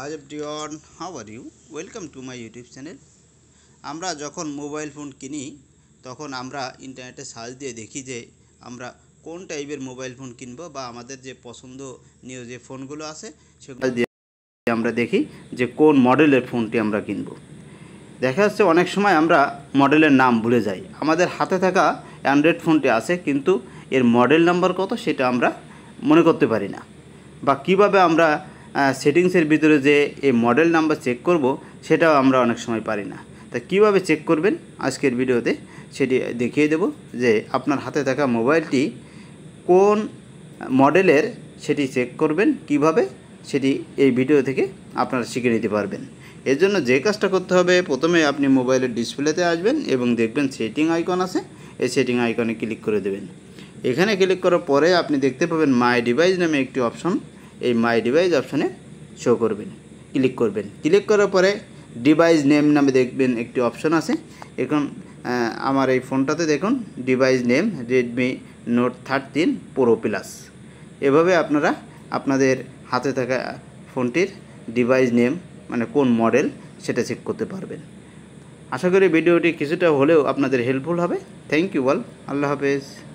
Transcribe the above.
high everyone how are you welcome to my YouTube channel আমরা যখন mobile phone কিনি তখন আমরা ইন্টারনেটে সার্চ দিয়ে দেখি যে আমরা কোন টাইপের মোবাইল ফোন কিনবো বা আমাদের যে পছন্দ পছন্দনীয় যে ফোনগুলো আছে সেগুলো দিয়ে আমরা দেখি যে কোন মডেলের ফোনটি আমরা কিনবো দেখা যাচ্ছে অনেক সময় আমরা মডেলের নাম ভুলে যাই আমাদের হাতে থাকা অ্যান্ড্রয়েড ফোনটি আছে কিন্তু এর মডেল নাম্বার কত সেটা আমরা মনে করতে পারি না বা কিভাবে আমরা সেটিংসের ভিতরে যে এই মডেল নাম্বার চেক করব সেটাও আমরা অনেক সময় পারি না তা কীভাবে চেক করবেন আজকের ভিডিওতে সেটি দেখিয়ে দেব যে আপনার হাতে থাকা মোবাইলটি কোন মডেলের সেটি চেক করবেন কিভাবে সেটি এই ভিডিও থেকে আপনারা শিখে নিতে পারবেন এর জন্য যে কাজটা করতে হবে প্রথমে আপনি মোবাইলের ডিসপ্লেতে আসবেন এবং দেখবেন সেটিং আইকন আছে এই সেটিং আইকনে ক্লিক করে দেবেন এখানে ক্লিক করার পরে আপনি দেখতে পাবেন মাই ডিভাইস নামে একটি অপশন এই মাই ডিভাইস অপশানে শো করবেন ক্লিক করবেন ক্লিক করার পরে ডিভাইস নেম নামে দেখবেন একটি অপশান আছে এখন আমার এই ফোনটাতে দেখুন device name Redmi Note thirteen Pro Plus এভাবে আপনারা আপনাদের হাতে থাকা ফোনটির ডিভাইস নেম মানে কোন মডেল সেটা চেক করতে পারবেন আশা করি ভিডিওটি কিছুটা হলেও আপনাদের হেল্পফুল হবে থ্যাংক ইউ অল আল্লাহ হাফেজ